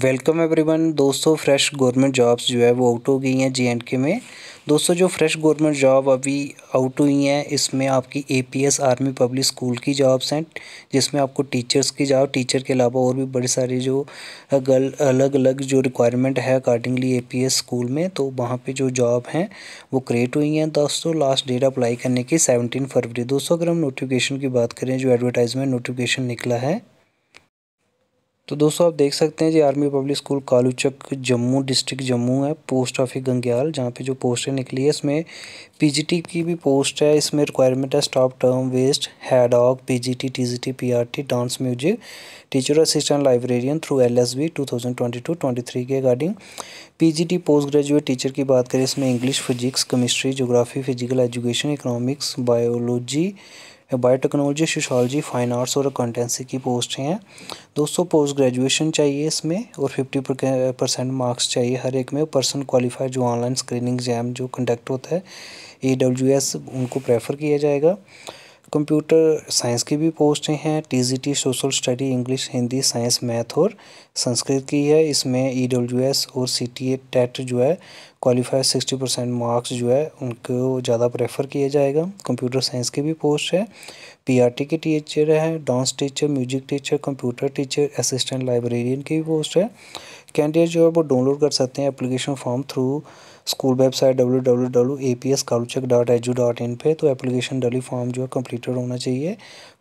welcome everyone दोस्तों fresh government jobs जो है वो आउट हो गई हैं जे में दोस्तों जो फ्रेश गवर्नमेंट जॉब अभी आउट हुई हैं इसमें आपकी एपीएस आर्मी पब्लिक स्कूल की जॉब्स हैं जिसमें आपको टीचर्स की जॉब टीचर के अलावा और भी बड़े सारे जो गल अलग अलग जो रिक्वायरमेंट है अकॉर्डिंगली एस स्कूल में तो वहाँ पर जो जॉब हैं वो क्रिएट हुई हैं दोस्तों लास्ट डेट अप्लाई करने की सेवनटीन फरवरी दोस्तों अगर हम नोटिफिकेशन की बात करें जो एडवर्टाइजमेंट नोटिफिकेशन निकला है तो दोस्तों आप देख सकते हैं जी army public school Kaluchak Jammu district Jammu है पोस्ट ऑफिस गंग्याल जहाँ पे जो पोस्टें निकली है इसमें पीजीटी की भी पोस्ट है इसमें रिक्वायरमेंट है staff term west ad hoc PGT TGT PRT dance music teacher assistant librarian through L S B two thousand twenty two twenty three के according P G T post graduate teacher की बात करें इसमें English physics chemistry geography physical education economics biology biotechnology sociology fine arts और accountancy की post हैं दोस्तों post graduation चाहिए इसमें और फिफ्टी परसेंट मार्क्स चाहिए हर एक में पर्सन क्वालिफाइड जो ऑनलाइन स्क्रीनिंग एग्जाम जो कंडक्ट होता है ए डब्ल्यू एस उनको प्रेफर किया जाएगा कंप्यूटर साइंस की भी पोस्टें हैं TGT social study English Hindi science math और संस्कृत की है इसमें ईडब्ल्यूएस e और सीटीए टेट जो है क्वालिफाइड सिक्सटी परसेंट मार्क्स जो है उनको ज़्यादा प्रेफर किया जाएगा कंप्यूटर साइंस की भी पोस्ट है पीआरटी के टीचर हैं dance teacher music teacher computer teacher assistant librarian की भी पोस्ट है कैंडिडेट जो है वो डाउनलोड कर सकते हैं application form through school website W W W A P S Kaluchak dot U dot in पर तो एप्लीकेशन डली फॉर्म जो है कंप्लीटेड होना चाहिए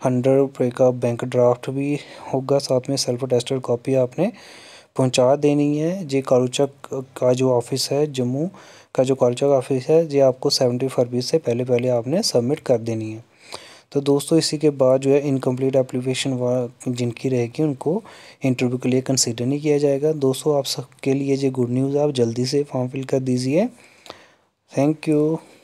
हंड्रेड रुपये का बैंक ड्राफ्ट भी होगा साथ में सेल्फ अटेस्टेड कॉपी आपने पहुंचा देनी है जे कालूचक का जो ऑफिस है जम्मू का जो कालूचक ऑफिस है ये आपको सेवेंटी फरवरी से पहले पहले आपने सबमिट कर देनी है तो दोस्तों इसी के बाद जो है इनकम्प्लीट एप्लीकेशन जिनकी रहेगी उनको इंटरव्यू के लिए कंसिडर नहीं किया जाएगा दोस्तों आप सबके लिए ये गुड न्यूज़ आप जल्दी से फॉर्म फिल कर दीजिए थैंक यू